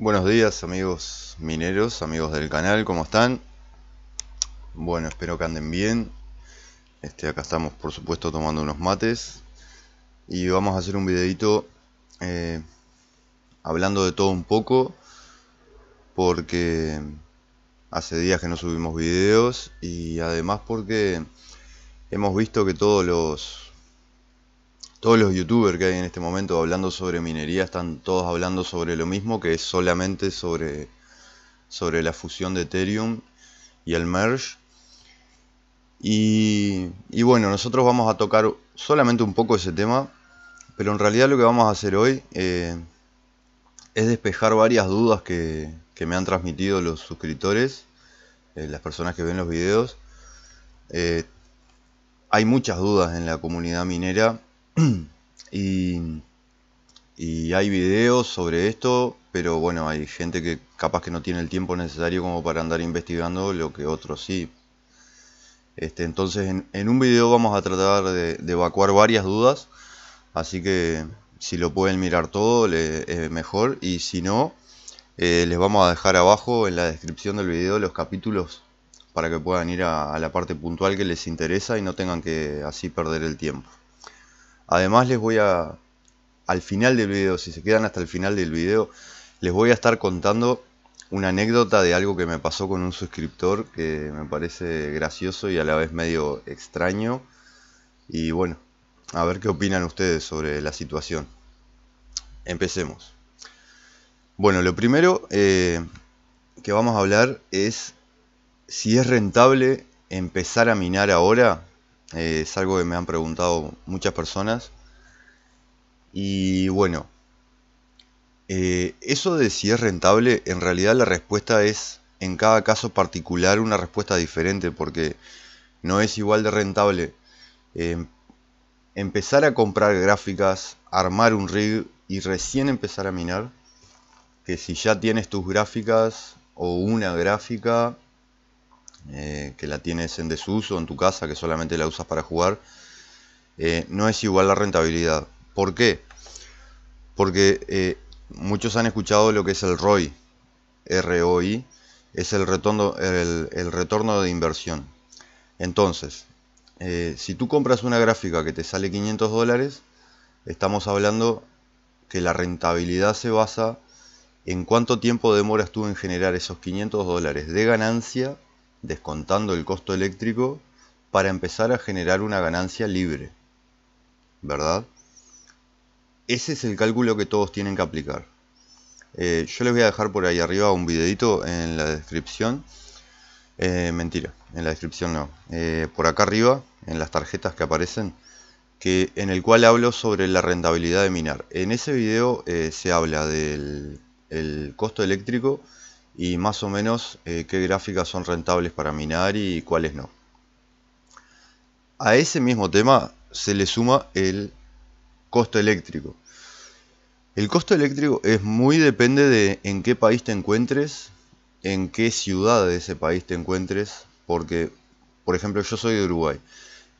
Buenos días amigos mineros, amigos del canal, ¿cómo están? Bueno, espero que anden bien. Este, acá estamos por supuesto tomando unos mates. Y vamos a hacer un videito eh, hablando de todo un poco. Porque hace días que no subimos videos. Y además porque hemos visto que todos los todos los youtubers que hay en este momento hablando sobre minería están todos hablando sobre lo mismo, que es solamente sobre, sobre la fusión de Ethereum y el merge. Y, bueno, nosotros vamos a tocar solamente un poco ese tema, pero en realidad lo que vamos a hacer hoy eh, es despejar varias dudas que, me han transmitido los suscriptores, eh, las personas que ven los videos. Eh, hay muchas dudas en la comunidad minera y, hay videos sobre esto, pero bueno, hay gente que capaz que no tiene el tiempo necesario como para andar investigando lo que otros sí. Este, entonces en, un video vamos a tratar de, evacuar varias dudas, así que si lo pueden mirar todo es mejor y si no, eh, les vamos a dejar abajo en la descripción del video los capítulos para que puedan ir a la parte puntual que les interesa y no tengan que así perder el tiempo. Además les voy a, al final del video, si se quedan hasta el final del video, les voy a estar contando una anécdota de algo que me pasó con un suscriptor que me parece gracioso y a la vez medio extraño. Y bueno, a ver qué opinan ustedes sobre la situación. Empecemos. Bueno, lo primero eh, que vamos a hablar es si es rentable empezar a minar ahora eh, es algo que me han preguntado muchas personas. Y bueno, eh, eso de si es rentable, en realidad la respuesta es en cada caso particular una respuesta diferente porque no es igual de rentable em, empezar a comprar gráficas, armar un rig y recién empezar a minar que si ya tienes tus gráficas o una gráfica eh, que la tienes en desuso en tu casa, que solamente la usas para jugar, eh, no es igual la rentabilidad. ¿Por qué? Porque eh, muchos han escuchado lo que es el ROI, ROI, es el retorno, el, el retorno de inversión. Entonces, si tú compras una gráfica que te sale 500 dólares, estamos hablando que la rentabilidad se basa en cuánto tiempo demoras tú en generar esos 500 dólares de ganancia descontando el costo eléctrico para empezar a generar una ganancia libre. ¿Verdad? Ese es el cálculo que todos tienen que aplicar. Eh, yo les voy a dejar por ahí arriba un videito en la descripción. Eh, mentira, en la descripción no. Eh, por acá arriba, en las tarjetas que aparecen, que, en el cual hablo sobre la rentabilidad de minar. En ese video se habla del costo eléctrico y más o menos eh, qué gráficas son rentables para minar y cuáles no. A ese mismo tema se le suma el costo eléctrico. El costo eléctrico es muy depende de en qué país te encuentres, en qué ciudad de ese país te encuentres, porque, por ejemplo, yo soy de Uruguay.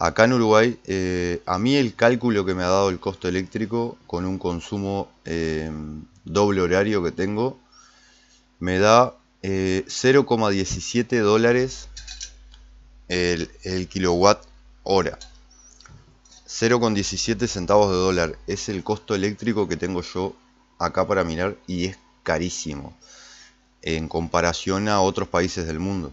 Acá en Uruguay, eh, a mí el cálculo que me ha dado el costo eléctrico con un consumo eh, doble horario que tengo me da 0,17 eh, dólares el, el kilowatt hora. 0,17 centavos de dólar es el costo eléctrico que tengo yo acá para mirar y es carísimo en comparación a otros países del mundo.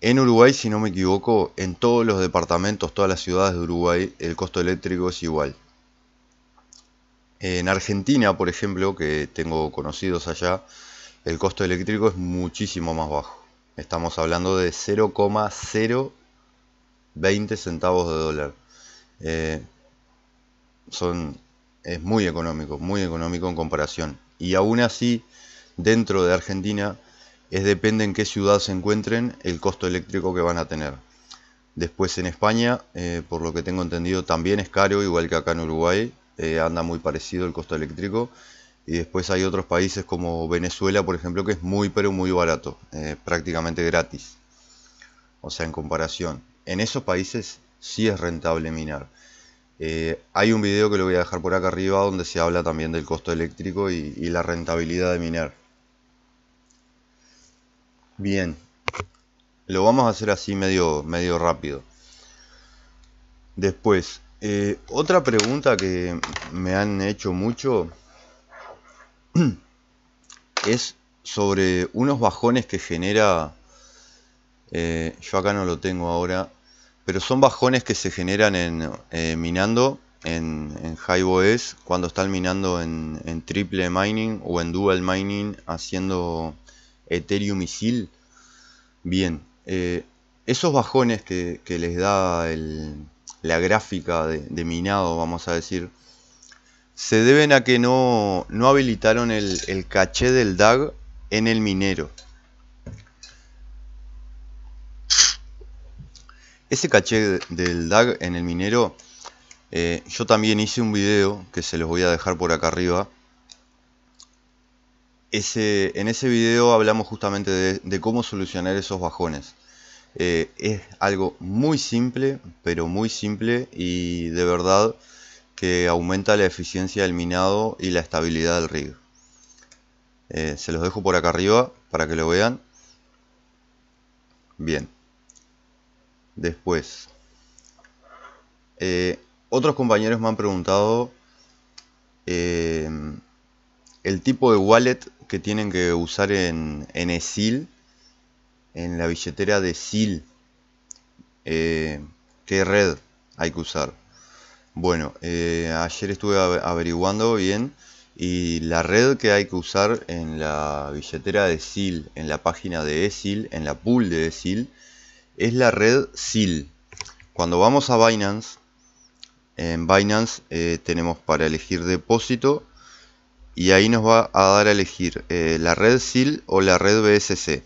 En Uruguay, si no me equivoco, en todos los departamentos, todas las ciudades de Uruguay, el costo eléctrico es igual. En Argentina, por ejemplo, que tengo conocidos allá, el costo eléctrico es muchísimo más bajo. Estamos hablando de 0,020 centavos de dólar. Eh, son, es muy económico, muy económico en comparación. Y aún así, dentro de Argentina, es depende en qué ciudad se encuentren el costo eléctrico que van a tener. Después en España, eh, por lo que tengo entendido, también es caro, igual que acá en Uruguay, eh, anda muy parecido el costo eléctrico. Y después hay otros países como Venezuela, por ejemplo, que es muy pero muy barato, eh, prácticamente gratis. O sea, en comparación. En esos países sí es rentable minar. Eh, hay un video que lo voy a dejar por acá arriba donde se habla también del costo eléctrico y, la rentabilidad de minar. Bien, lo vamos a hacer así medio, medio rápido. Después, eh, otra pregunta que me han hecho mucho es sobre unos bajones que genera, eh, yo acá no lo tengo ahora, pero son bajones que se generan en eh, minando en, en HiveOS cuando están minando en, triple mining o en dual mining haciendo Ethereum y Bien, eh, esos bajones que, les da la gráfica de, de, minado, vamos a decir, se deben a que no, habilitaron el, caché del DAG en el minero. Ese caché del DAG en el minero, eh, yo también hice un video que se los voy a dejar por acá arriba. en ese video hablamos justamente de, cómo solucionar esos bajones. Eh, es algo muy simple, pero muy simple y de verdad que aumenta la eficiencia del minado y la estabilidad del rig. Eh, se los dejo por acá arriba para que lo vean. Bien. Después. Eh, otros compañeros me han preguntado eh, el tipo de wallet que tienen que usar en, en en la billetera de SIL. ¿Qué red hay que usar? Bueno, eh, ayer estuve averiguando bien y la red que hay que usar en la billetera de SIL, en la página de ESIL, en la pool de ESIL, es la red SIL. Cuando vamos a Binance, en Binance eh, tenemos para elegir depósito y ahí nos va a dar a elegir eh, la red SIL o la red BSC.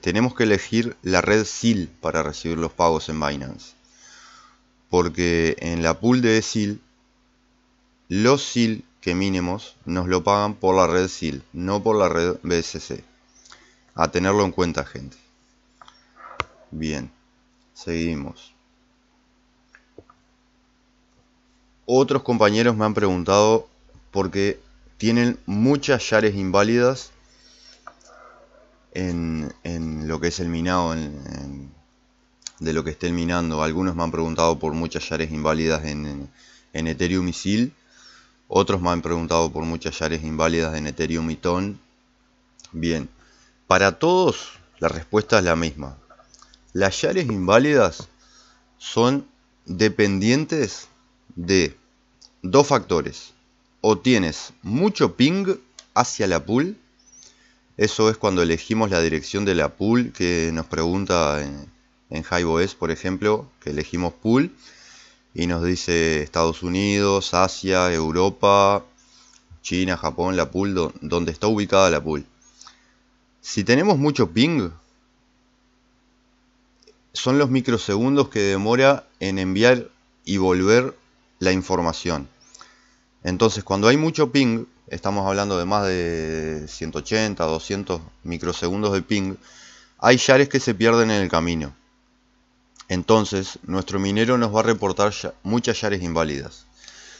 tenemos que elegir la red SIL para recibir los pagos en Binance porque en la pool de SIL, los SIL que mínimos nos lo pagan por la red SIL, no por la red BSC. A tenerlo en cuenta, gente. Bien, seguimos. Otros compañeros me han preguntado por qué tienen muchas yares inválidas en, lo que es el minado en, de lo que estén minando. Algunos me han preguntado por muchas yares inválidas en, en, Ethereum y SIL. Otros me han preguntado por muchas yares inválidas en Ethereum y Bien, para todos la respuesta es la misma. Las yares inválidas son dependientes de dos factores. O tienes mucho ping hacia la pool. Eso es cuando elegimos la dirección de la pool que nos pregunta en HiveOS, por ejemplo, que elegimos pool y nos dice Estados Unidos, Asia, Europa, China, Japón, la pool, donde está ubicada la pool. Si tenemos mucho ping, son los microsegundos que demora en enviar y volver la información. Entonces, cuando hay mucho ping, estamos hablando de más de 180, 200 microsegundos de ping, hay yares que se pierden en el camino. Entonces, nuestro minero nos va a reportar muchas llaves inválidas.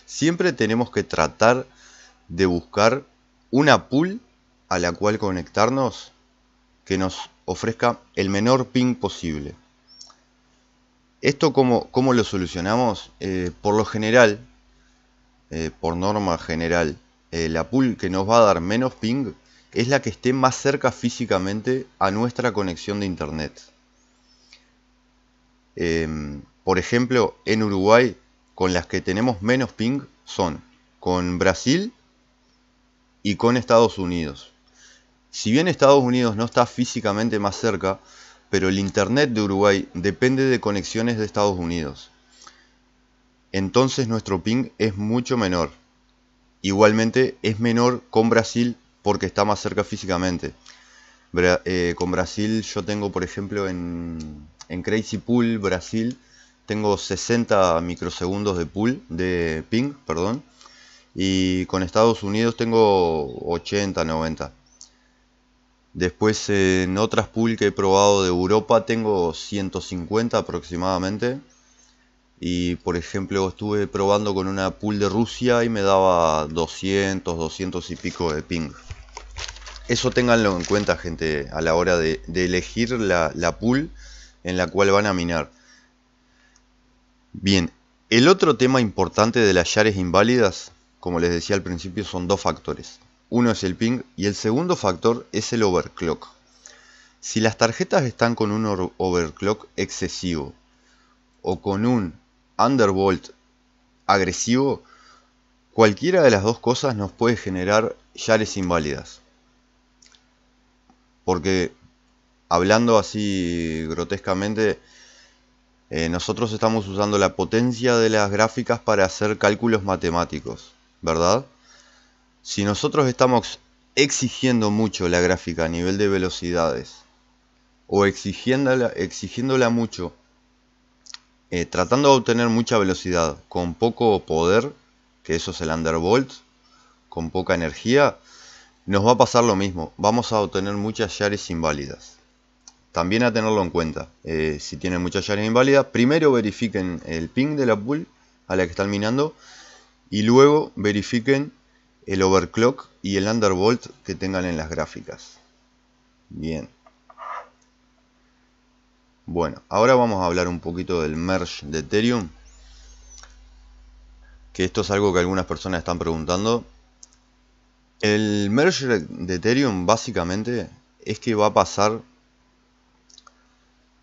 Siempre tenemos que tratar de buscar una pool a la cual conectarnos que nos ofrezca el menor ping posible. ¿Esto cómo, lo solucionamos? Eh, por lo general, eh, por norma general, eh, la pool que nos va a dar menos ping es la que esté más cerca físicamente a nuestra conexión de internet. Em, por ejemplo, en Uruguay, con las que tenemos menos ping son con Brasil y con Estados Unidos. Si bien Estados Unidos no está físicamente más cerca, pero el Internet de Uruguay depende de conexiones de Estados Unidos. Entonces nuestro ping es mucho menor. Igualmente es menor con Brasil porque está más cerca físicamente. Eh, con Brasil yo tengo, por ejemplo, en en Crazy Pool Brasil tengo 60 microsegundos de de ping, perdón. Y con Estados Unidos tengo 80, 90. Después en otras pool que he probado de Europa tengo 150 aproximadamente. Y por ejemplo estuve probando con una pool de Rusia y me daba 200, 200 y pico de ping. Eso ténganlo en cuenta gente a la hora de, elegir la, la pool en la cual van a minar. Bien, el otro tema importante de las yares inválidas, como les decía al principio, son dos factores. Uno es el ping y el segundo factor es el overclock. Si las tarjetas están con un overclock excesivo o con un undervolt agresivo, cualquiera de las dos cosas nos puede generar yares inválidas. Porque hablando así grotescamente, eh, nosotros estamos usando la potencia de las gráficas para hacer cálculos matemáticos, ¿verdad? Si nosotros estamos exigiendo mucho la gráfica a nivel de velocidades, o exigiéndola, mucho, eh, tratando de obtener mucha velocidad con poco poder, que eso es el undervolt, con poca energía, nos va a pasar lo mismo, vamos a obtener muchas shares inválidas también a tenerlo en cuenta. Eh, si tienen muchas áreas inválidas, primero verifiquen el ping de la pool a la que están minando y luego verifiquen el overclock y el undervolt que tengan en las gráficas. Bien. Bueno, ahora vamos a hablar un poquito del merge de Ethereum. Que esto es algo que algunas personas están preguntando. El merge de Ethereum básicamente es que va a pasar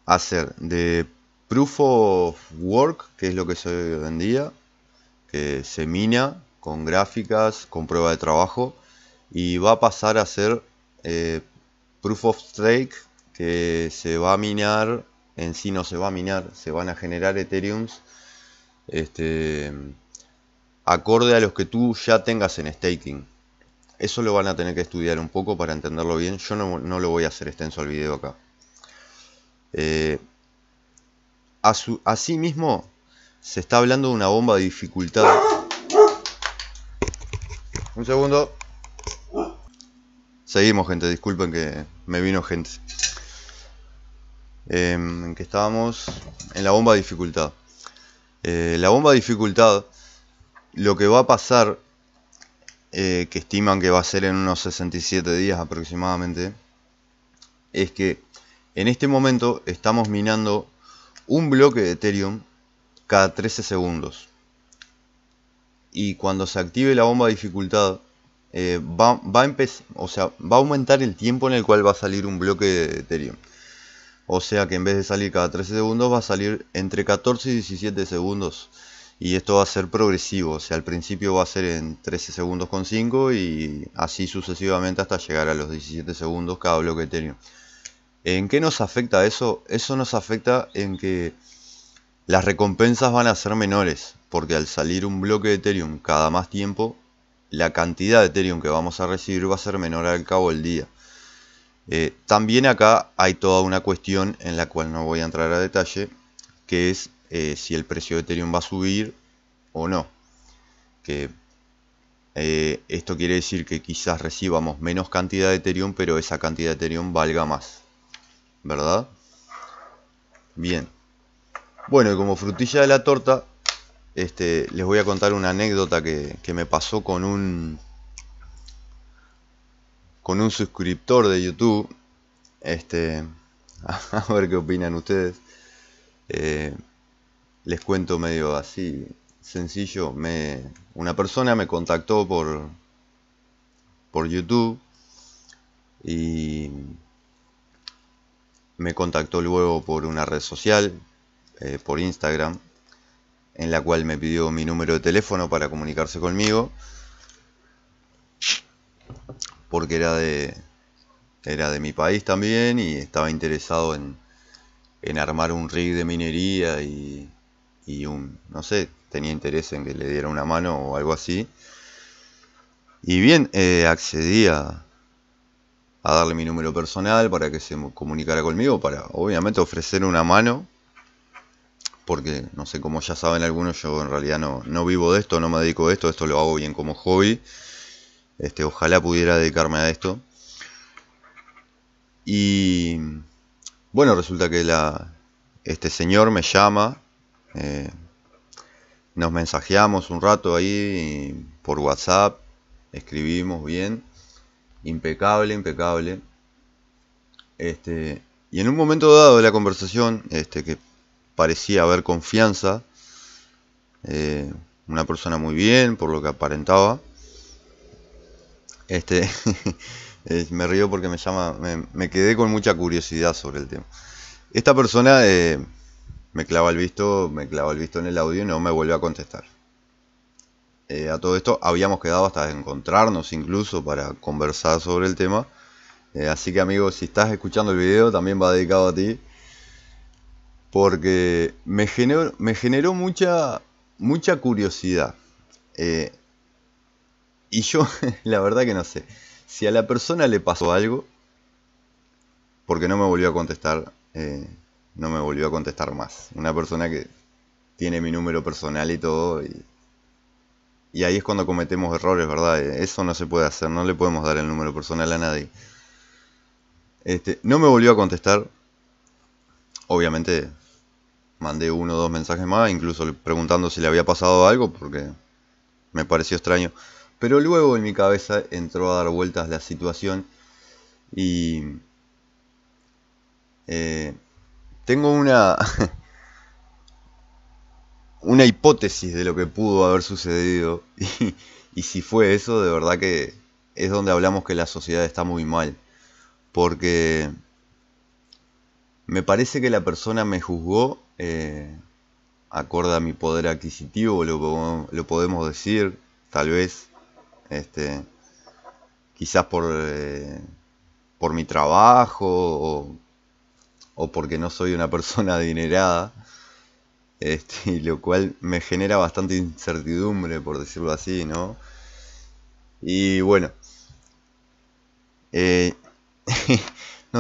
hacer de proof of work, que es lo que se hoy en día, que se mina con gráficas, con prueba de trabajo, y va a pasar a ser eh, proof of stake, que se va a minar, en sí no se va a minar, se van a generar Ethereums este, acorde a los que tú ya tengas en staking. Eso lo van a tener que estudiar un poco para entenderlo bien. Yo no, lo voy a hacer extenso al video acá. Eh, Así mismo se está hablando de una bomba de dificultad. Un segundo. Seguimos, gente. Disculpen que me vino gente. Em, en que estábamos en la bomba de dificultad. Eh, la bomba de dificultad, lo que va a pasar, eh, que estiman que va a ser en unos 67 días aproximadamente, es que en este momento estamos minando un bloque de Ethereum cada 13 segundos. Y cuando se active la bomba de dificultad, eh, va, va, a o sea, va a aumentar el tiempo en el cual va a salir un bloque de Ethereum. O sea que en vez de salir cada 13 segundos, va a salir entre 14 y 17 segundos. Y esto va a ser progresivo, o sea, al principio va a ser en 13 segundos con 5 y así sucesivamente hasta llegar a los 17 segundos cada bloque de Ethereum. ¿En qué nos afecta eso? Eso nos afecta en que las recompensas van a ser menores, porque al salir un bloque de Ethereum cada más tiempo, la cantidad de Ethereum que vamos a recibir va a ser menor al cabo del día. Eh, también acá hay toda una cuestión en la cual no voy a entrar a detalle, que es eh, si el precio de Ethereum va a subir o no. Que eh, esto quiere decir que quizás recibamos menos cantidad de Ethereum, pero esa cantidad de Ethereum valga más. ¿verdad? Bien. Bueno, y como frutilla de la torta, este, les voy a contar una anécdota que, que me pasó con un con un suscriptor de YouTube. Este, a ver qué opinan ustedes. Eh, les cuento medio así, sencillo. Me, una persona me contactó por, por YouTube y me contactó luego por una red social, eh, por Instagram, en la cual me pidió mi número de teléfono para comunicarse conmigo, porque era de, era de mi país también y estaba interesado en, en armar un rig de minería y, y un, no sé, tenía interés en que le diera una mano o algo así. Y bien, eh, accedí a, a darle mi número personal para que se comunicara conmigo, para obviamente ofrecer una mano, porque no sé, como ya saben algunos, yo en realidad no, no vivo de esto, no me dedico a esto, esto lo hago bien como hobby, este, ojalá pudiera dedicarme a esto. Y bueno, resulta que la, este señor me llama, eh, nos mensajeamos un rato ahí por WhatsApp, escribimos bien impecable, impecable. Este, y en un momento dado de la conversación, este, que parecía haber confianza, eh, una persona muy bien, por lo que aparentaba, este, me río porque me llama, me, quedé con mucha curiosidad sobre el tema. Esta persona eh, me clava el visto, me clava el visto en el audio y no me vuelve a contestar. Eh, a todo esto habíamos quedado hasta encontrarnos incluso para conversar sobre el tema. Eh, así que amigos, si estás escuchando el video, también va dedicado a ti. Porque me generó, me generó mucha, mucha curiosidad. Eh, y yo, la verdad que no sé. Si a la persona le pasó algo, porque no me volvió a contestar, no me volvió a contestar más. Una persona que tiene mi número personal y todo, y y ahí es cuando cometemos errores, ¿verdad? Eh, eso no se puede hacer, no le podemos dar el número personal a nadie. Este, no me volvió a contestar. Obviamente mandé uno o dos mensajes más, incluso preguntando si le había pasado algo, porque me pareció extraño. Pero luego en mi cabeza entró a dar vueltas la situación y... Eh, tengo una... una hipótesis de lo que pudo haber sucedido. Y, si fue eso, de verdad que es donde hablamos que la sociedad está muy mal. Porque me parece que la persona me juzgó, eh, acorde a mi poder adquisitivo, lo, lo podemos decir, tal vez, este, quizás por, eh, por mi trabajo o, o, porque no soy una persona adinerada. Este, lo cual me genera bastante incertidumbre, por decirlo así, ¿no? Y bueno. Eh,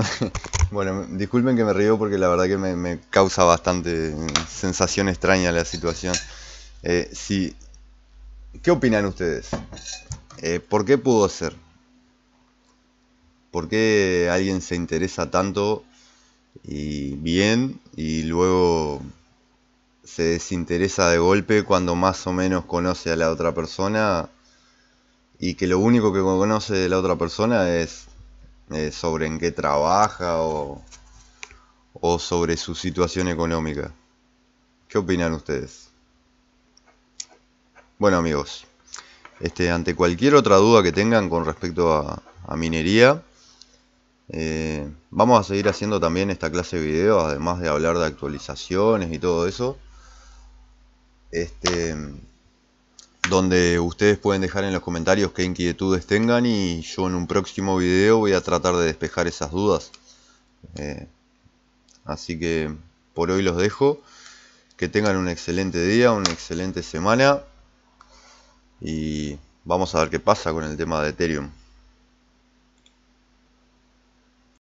bueno, disculpen que me río porque la verdad que me, causa bastante sensación extraña la situación. Eh, sí, ¿Qué opinan ustedes? Eh, ¿Por qué pudo ser? ¿Por qué alguien se interesa tanto y bien y luego se desinteresa de golpe cuando más o menos conoce a la otra persona y que lo único que conoce de la otra persona es eh, sobre en qué trabaja o, o sobre su situación económica. ¿Qué opinan ustedes? Bueno amigos, este, ante cualquier otra duda que tengan con respecto a, minería, eh, vamos a seguir haciendo también esta clase de videos, además de hablar de actualizaciones y todo eso este, donde ustedes pueden dejar en los comentarios qué inquietudes tengan y yo en un próximo video voy a tratar de despejar esas dudas. Eh, así que por hoy los dejo. Que tengan un excelente día, una excelente semana y vamos a ver qué pasa con el tema de Ethereum.